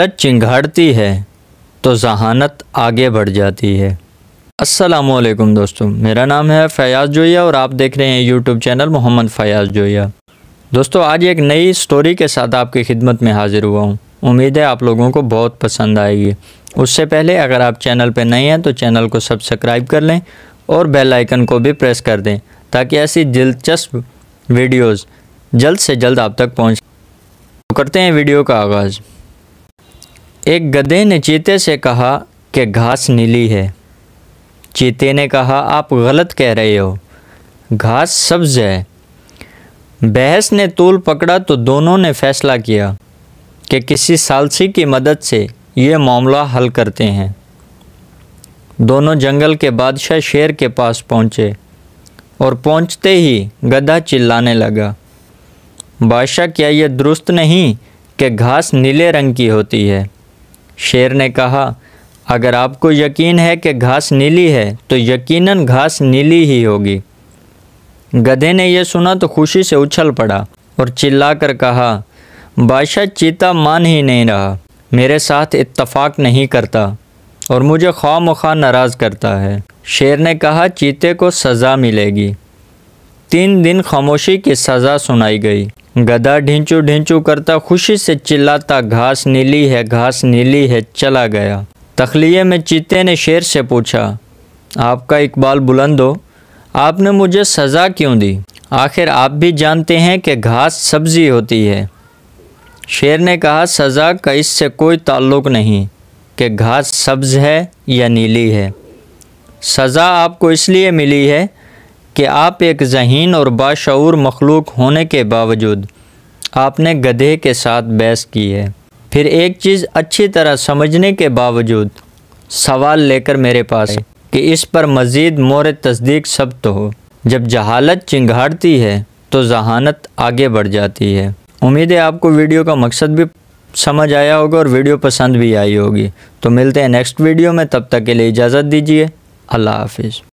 लत चिंघाड़ती है तो जहानत आगे बढ़ जाती है असलकम दोस्तों मेरा नाम है फयाज़ जोया और आप देख रहे हैं यूट्यूब चैनल मोहम्मद फयाज़ जोया दोस्तों आज एक नई स्टोरी के साथ आपकी खिदमत में हाज़िर हुआ हूँ उम्मीद है आप लोगों को बहुत पसंद आएगी उससे पहले अगर आप चैनल पर नए हैं तो चैनल को सब्सक्राइब कर लें और बेल आइकन को भी प्रेस कर दें ताकि ऐसी दिलचस्प वीडियोस जल्द से जल्द आप तक पहुँच तो करते हैं वीडियो का आगाज़ एक गधे ने चीते से कहा कि घास नीली है चीते ने कहा आप गलत कह रहे हो घास सब्ज है बहस ने तूल पकड़ा तो दोनों ने फैसला किया कि किसी सालसी की मदद से ये मामला हल करते हैं दोनों जंगल के बादशाह शेर के पास पहुँचे और पहुँचते ही गधा चिल्लाने लगा बादशाह क्या यह दुरुस्त नहीं कि घास नीले रंग की होती है शेर ने कहा अगर आपको यकीन है कि घास नीली है तो यकीनन घास नीली ही होगी गधे ने यह सुना तो खुशी से उछल पड़ा और चिल्लाकर कहा बादशाह चीता मान ही नहीं रहा मेरे साथ इत्तफाक नहीं करता और मुझे खाम खा नाराज़ करता है शेर ने कहा चीते को सज़ा मिलेगी तीन दिन खामोशी की सज़ा सुनाई गई गधा ढींचू ढींचू करता खुशी से चिल्लाता घास नीली है घास नीली है चला गया तखलिए में चीते ने शेर से पूछा आपका इकबाल बुलंद हो आपने मुझे सज़ा क्यों दी आखिर आप भी जानते हैं कि घास सब्ज़ी होती है शेर ने कहा सज़ा का इससे कोई ताल्लुक़ नहीं कि घास सब्ज़ है या नीली है सज़ा आपको इसलिए मिली है कि आप एक जहीन और बाशूर मखलूक होने के बावजूद आपने गधे के साथ बहस की है फिर एक चीज़ अच्छी तरह समझने के बावजूद सवाल लेकर मेरे पास है कि इस पर मज़ीद मोर तस्दीक सब तो हो जब जहालत चिंगाड़ती है तो जहानत आगे बढ़ जाती है उम्मीद है आपको वीडियो का मकसद भी समझ आया होगा और वीडियो पसंद भी आई होगी तो मिलते हैं नेक्स्ट वीडियो में तब तक के लिए इजाज़त दीजिए अल्लाह हाफिज़